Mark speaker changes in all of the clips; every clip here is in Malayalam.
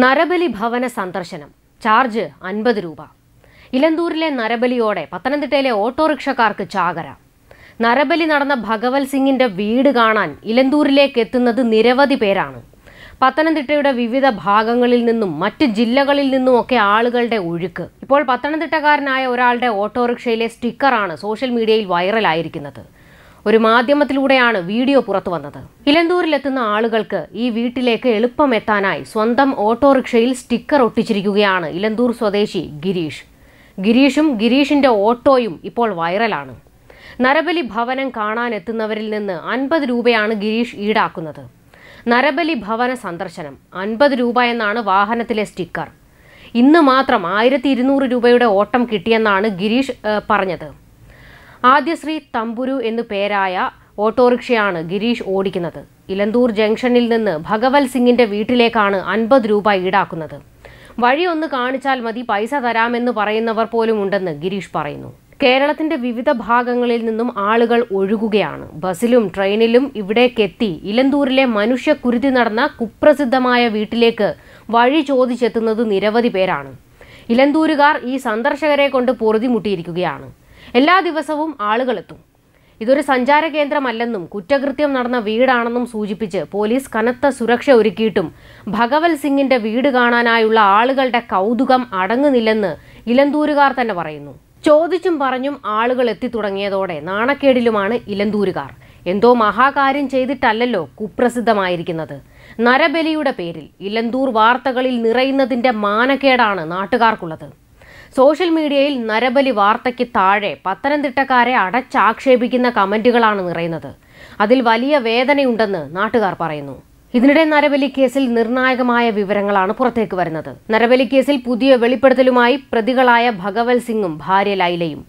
Speaker 1: നരബലി ഭവന സന്ദർശനം ചാർജ് അൻപത് രൂപ ഇലന്തൂരിലെ നരബലിയോടെ പത്തനംതിട്ടയിലെ ഓട്ടോറിക്ഷക്കാർക്ക് ചാകര നരബലി നടന്ന ഭഗവത് സിംഗിന്റെ വീട് കാണാൻ ഇലന്തൂരിലേക്ക് എത്തുന്നത് നിരവധി പേരാണ് പത്തനംതിട്ടയുടെ വിവിധ ഭാഗങ്ങളിൽ നിന്നും മറ്റ് ജില്ലകളിൽ നിന്നും ഒക്കെ ആളുകളുടെ ഒഴുക്ക് ഇപ്പോൾ പത്തനംതിട്ടക്കാരനായ ഒരാളുടെ ഓട്ടോറിക്ഷയിലെ സ്റ്റിക്കറാണ് സോഷ്യൽ മീഡിയയിൽ വൈറലായിരിക്കുന്നത് ഒരു മാധ്യമത്തിലൂടെയാണ് വീഡിയോ പുറത്തു വന്നത് ഇലന്തൂരിലെത്തുന്ന ആളുകൾക്ക് ഈ വീട്ടിലേക്ക് എളുപ്പം എത്താനായി സ്വന്തം ഓട്ടോറിക്ഷയിൽ സ്റ്റിക്കർ ഒട്ടിച്ചിരിക്കുകയാണ് ഇലന്തൂർ സ്വദേശി ഗിരീഷ് ഗിരീഷും ഗിരീഷിന്റെ ഓട്ടോയും ഇപ്പോൾ വൈറലാണ് നരബലി ഭവനം കാണാനെത്തുന്നവരിൽ നിന്ന് അൻപത് രൂപയാണ് ഗിരീഷ് ഈടാക്കുന്നത് നരബലി ഭവന സന്ദർശനം അൻപത് രൂപ എന്നാണ് വാഹനത്തിലെ സ്റ്റിക്കർ ഇന്ന് മാത്രം ആയിരത്തി ഇരുന്നൂറ് രൂപയുടെ ഓട്ടം കിട്ടിയെന്നാണ് ഗിരീഷ് പറഞ്ഞത് ആദ്യശ്രീ തമ്പുരു എന്നു പേരായ ഓട്ടോറിക്ഷയാണ് ഗിരീഷ് ഓടിക്കുന്നത് ഇലന്തൂർ ജംഗ്ഷനിൽ നിന്ന് ഭഗവത് സിംഗിന്റെ വീട്ടിലേക്കാണ് അൻപത് രൂപ ഈടാക്കുന്നത് വഴി ഒന്ന് കാണിച്ചാൽ മതി പൈസ തരാമെന്ന് പറയുന്നവർ പോലും ഉണ്ടെന്ന് ഗിരീഷ് പറയുന്നു കേരളത്തിന്റെ വിവിധ ഭാഗങ്ങളിൽ നിന്നും ആളുകൾ ഒഴുകുകയാണ് ബസ്സിലും ട്രെയിനിലും ഇവിടേക്കെത്തി ഇലന്തൂരിലെ മനുഷ്യക്കുരുതി നടന്ന കുപ്രസിദ്ധമായ വീട്ടിലേക്ക് വഴി ചോദിച്ചെത്തുന്നത് നിരവധി പേരാണ് ഇലന്തൂരുകാർ ഈ സന്ദർശകരെ കൊണ്ട് പൊറുതിമുട്ടിയിരിക്കുകയാണ് എല്ലാ ദിവസവും ആളുകളെത്തും ഇതൊരു സഞ്ചാര കേന്ദ്രമല്ലെന്നും കുറ്റകൃത്യം നടന്ന വീടാണെന്നും സൂചിപ്പിച്ച് പോലീസ് കനത്ത സുരക്ഷ ഒരുക്കിയിട്ടും ഭഗവത് സിംഗിന്റെ വീട് കാണാനായുള്ള ആളുകളുടെ കൗതുകം അടങ്ങുന്നില്ലെന്ന് ഇലന്തൂരുകാർ തന്നെ പറയുന്നു ചോദിച്ചും പറഞ്ഞും ആളുകൾ എത്തിത്തുടങ്ങിയതോടെ നാണക്കേടിലുമാണ് ഇലന്തൂരുകാർ എന്തോ മഹാകാര്യം ചെയ്തിട്ടല്ലല്ലോ കുപ്രസിദ്ധമായിരിക്കുന്നത് നരബലിയുടെ പേരിൽ ഇലന്തൂർ വാർത്തകളിൽ നിറയുന്നതിന്റെ മാനക്കേടാണ് നാട്ടുകാർക്കുള്ളത് സോഷ്യൽ മീഡിയയിൽ നരബലി വാർത്തയ്ക്ക് താഴെ പത്തനംതിട്ടക്കാരെ അടച്ചാക്ഷേപിക്കുന്ന കമന്റുകളാണ് നിറയുന്നത് അതിൽ വലിയ വേദനയുണ്ടെന്ന് നാട്ടുകാർ പറയുന്നു ഇതിനിടെ നരബലി കേസിൽ നിർണായകമായ വിവരങ്ങളാണ് പുറത്തേക്ക് വരുന്നത് നരബലി കേസിൽ പുതിയ വെളിപ്പെടുത്തലുമായി പ്രതികളായ ഭഗവൽ സിംഗും ഭാര്യ ലൈലയും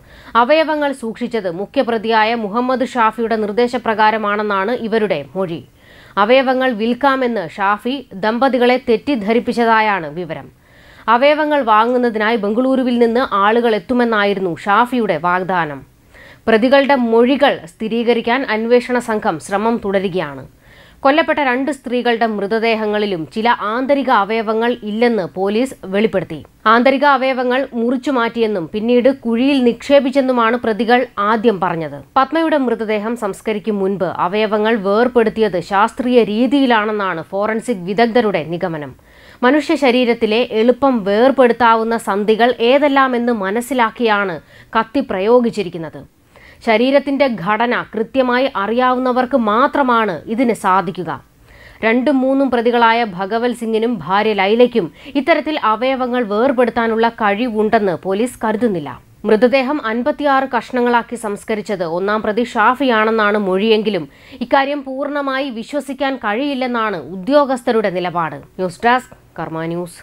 Speaker 1: അവയവങ്ങൾ സൂക്ഷിച്ചത് മുഖ്യപ്രതിയായ മുഹമ്മദ് ഷാഫിയുടെ നിർദ്ദേശപ്രകാരമാണെന്നാണ് ഇവരുടെ മൊഴി അവയവങ്ങൾ വിൽക്കാമെന്ന് ഷാഫി ദമ്പതികളെ തെറ്റിദ്ധരിപ്പിച്ചതായാണ് വിവരം അവയവങ്ങൾ വാങ്ങുന്നതിനായി ബംഗളൂരുവിൽ നിന്ന് ആളുകൾ എത്തുമെന്നായിരുന്നു ഷാഫിയുടെ വാഗ്ദാനം പ്രതികളുടെ മൊഴികൾ സ്ഥിരീകരിക്കാൻ അന്വേഷണ സംഘം ശ്രമം തുടരുകയാണ് കൊല്ലപ്പെട്ട രണ്ട് സ്ത്രീകളുടെ മൃതദേഹങ്ങളിലും ചില ആന്തരിക അവയവങ്ങൾ ഇല്ലെന്ന് പോലീസ് വെളിപ്പെടുത്തി ആന്തരിക അവയവങ്ങൾ മുറിച്ചു മാറ്റിയെന്നും പിന്നീട് കുഴിയിൽ നിക്ഷേപിച്ചെന്നുമാണ് പ്രതികൾ ആദ്യം പറഞ്ഞത് പത്മയുടെ മൃതദേഹം സംസ്കരിക്കും മുൻപ് അവയവങ്ങൾ വേർപെടുത്തിയത് ശാസ്ത്രീയ രീതിയിലാണെന്നാണ് ഫോറൻസിക് വിദഗ്ധരുടെ നിഗമനം മനുഷ്യ ശരീരത്തിലെ എളുപ്പം വേർപെടുത്താവുന്ന സന്ധികൾ ഏതെല്ലാമെന്ന് മനസ്സിലാക്കിയാണ് കത്തി പ്രയോഗിച്ചിരിക്കുന്നത് ശരീരത്തിൻ്റെ ഘടന കൃത്യമായി അറിയാവുന്നവർക്ക് മാത്രമാണ് ഇതിന് സാധിക്കുക രണ്ടും മൂന്നും പ്രതികളായ ഭഗവൽ സിംഗിനും ഭാര്യ ലൈലയ്ക്കും ഇത്തരത്തിൽ അവയവങ്ങൾ വേർപെടുത്താനുള്ള കഴിവുണ്ടെന്ന് പോലീസ് കരുതുന്നില്ല മൃതദേഹം അൻപത്തിയാറ് കഷ്ണങ്ങളാക്കി സംസ്കരിച്ചത് ഒന്നാം പ്രതി ഷാഫിയാണെന്നാണ് മൊഴിയെങ്കിലും ഇക്കാര്യം പൂർണ്ണമായി വിശ്വസിക്കാൻ കഴിയില്ലെന്നാണ് ഉദ്യോഗസ്ഥരുടെ നിലപാട് ന്യൂസ് ഡെസ്ക് കർമ്മ ന്യൂസ്